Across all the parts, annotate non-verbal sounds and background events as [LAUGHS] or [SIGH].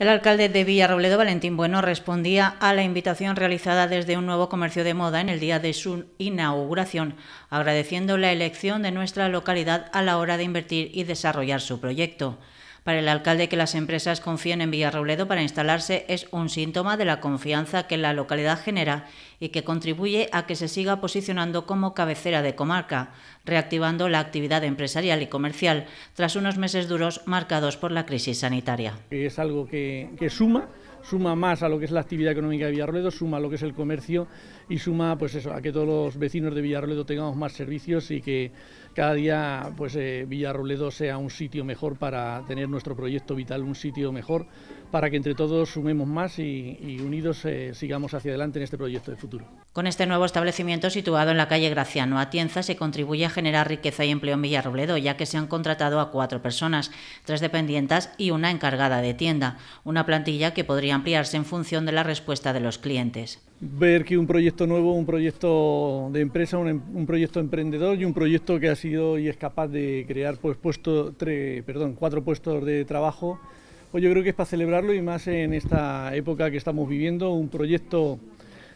El alcalde de Villarrobledo, Valentín Bueno, respondía a la invitación realizada desde un nuevo comercio de moda en el día de su inauguración, agradeciendo la elección de nuestra localidad a la hora de invertir y desarrollar su proyecto. Para el alcalde que las empresas confíen en Villarrobledo para instalarse es un síntoma de la confianza que la localidad genera y que contribuye a que se siga posicionando como cabecera de comarca, reactivando la actividad empresarial y comercial tras unos meses duros marcados por la crisis sanitaria. Es algo que, que suma suma más a lo que es la actividad económica de Villarrobledo, suma a lo que es el comercio y suma pues a que todos los vecinos de Villarrobledo tengamos más servicios y que cada día pues eh, Villarroledo sea un sitio mejor para tener nuestro proyecto vital, un sitio mejor para que entre todos sumemos más y, unidos eh, sigamos hacia adelante en este proyecto de futuro. Con este nuevo establecimiento situado en la calle Graciano Atienza se contribuye a generar riqueza y empleo en Villarrobledo, ya que se han contratado a cuatro personas, tres dependientes y una encargada de tienda, una plantilla que podría ampliarse en función de la respuesta de los clientes. Ver que un proyecto nuevo, un proyecto de empresa, em, un, proyecto emprendedor y un proyecto que ha sido y es capaz de crear pues, puesto, tre, perdón, cuatro puestos de trabajo, pues yo creo que es para celebrarlo y más en esta época que estamos viviendo, un proyecto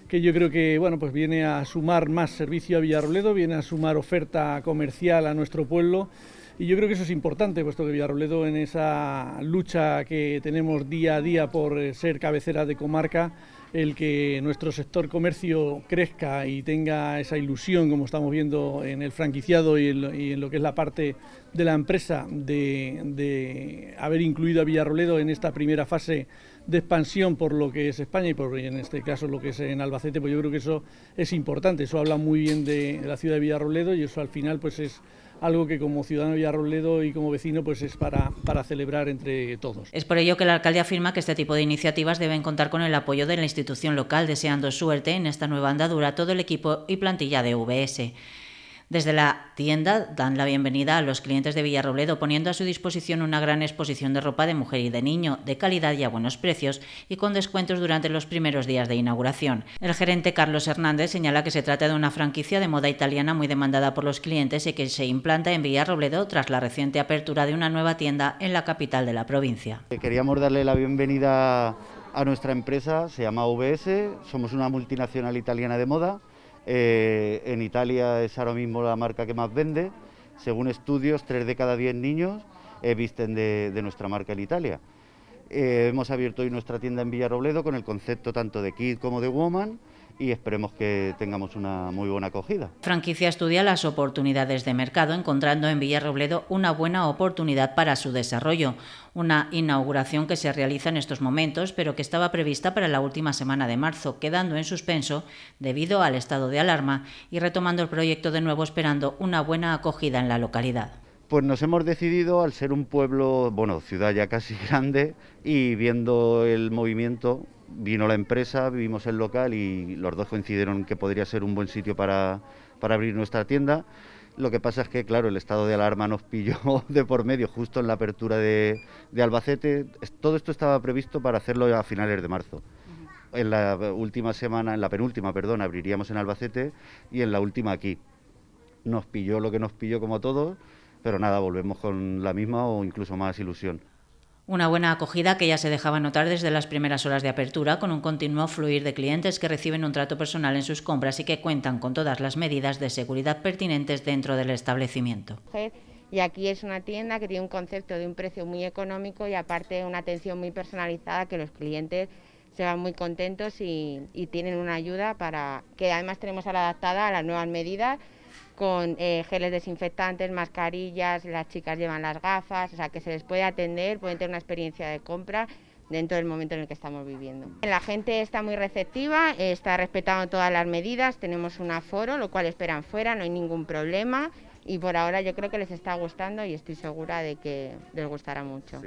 que yo creo que bueno, pues viene a sumar más servicio a Villarroledo, viene a sumar oferta comercial a nuestro pueblo y yo creo que eso es importante, puesto que Villarrobledo en esa lucha que tenemos día a día por eh, ser cabecera de comarca, el que nuestro sector comercio crezca y tenga esa ilusión, como estamos viendo en el franquiciado y en, lo que es la parte de la empresa, de, de haber incluido a Villarroledo en esta primera fase de expansión por lo que es España y por en este caso lo que es en Albacete, pues yo creo que eso es importante, eso habla muy bien de la ciudad de Villarroledo y eso al final pues es algo que como ciudadano de Villarroledo y como vecino pues es para, para celebrar entre todos. Es por ello que el alcalde afirma que este tipo de iniciativas deben contar con el apoyo de la institución local, deseando suerte en esta nueva andadura a todo el equipo y plantilla de VS. Desde la tienda dan la bienvenida a los clientes de Villarrobledo poniendo a su disposición una gran exposición de ropa de mujer y de niño, de calidad y a buenos precios, y con descuentos durante los primeros días de inauguración. El gerente Carlos Hernández señala que se trata de una franquicia de moda italiana muy demandada por los clientes y que se implanta en Villarrobledo tras la reciente apertura de una nueva tienda en la capital de la provincia. Eh, queríamos darle la bienvenida a nuestra empresa, se llama VS, somos una multinacional italiana de moda eh, en Italia es ahora mismo la marca que más vende. Según estudios, tres de cada diez niños eh, visten de, nuestra marca en Italia. Eh, hemos abierto hoy nuestra tienda en Villarobledo... con el concepto tanto de Kid como de Woman y esperemos que tengamos una muy buena acogida. Franquicia estudia las oportunidades de mercado, encontrando en Villarrobledo una buena oportunidad para su desarrollo. Una inauguración que se realiza en estos momentos, pero que estaba prevista para la última semana de marzo, quedando en suspenso debido al estado de alarma y retomando el proyecto de nuevo esperando una buena acogida en la localidad. Pues nos hemos decidido, al ser un pueblo, bueno, ciudad ya casi [LAUGHS] grande, y viendo el movimiento, vino la empresa, vivimos el local y los dos coincidieron que podría ser un buen sitio para, para abrir nuestra tienda. Lo que pasa es que, claro, el estado de alarma nos pilló [LAUGHS] de por medio justo en la apertura de, de Albacete. Todo esto estaba previsto para hacerlo a finales de marzo en la última semana, en la penúltima, perdón, abriríamos en Albacete y en la última aquí. Nos pilló lo que nos pilló como a todos pero nada, volvemos con la misma o incluso más ilusión. Una buena acogida que ya se dejaba notar desde las primeras horas de apertura, con un continuo fluir de clientes que reciben un trato personal en sus compras y que cuentan con todas las medidas de seguridad pertinentes dentro del establecimiento. Y aquí es una tienda que tiene un concepto de un precio muy económico y aparte una atención muy personalizada que los clientes se van muy contentos y, tienen una ayuda para que además tenemos adaptada a las nuevas medidas con eh, geles desinfectantes, mascarillas, las chicas llevan las gafas, o sea que se les puede atender, pueden tener una experiencia de compra dentro del momento en el que estamos viviendo. La gente está muy receptiva, está respetando todas las medidas, tenemos un aforo, lo cual esperan fuera, no hay ningún problema y por ahora yo creo que les está gustando y estoy segura de que les gustará mucho.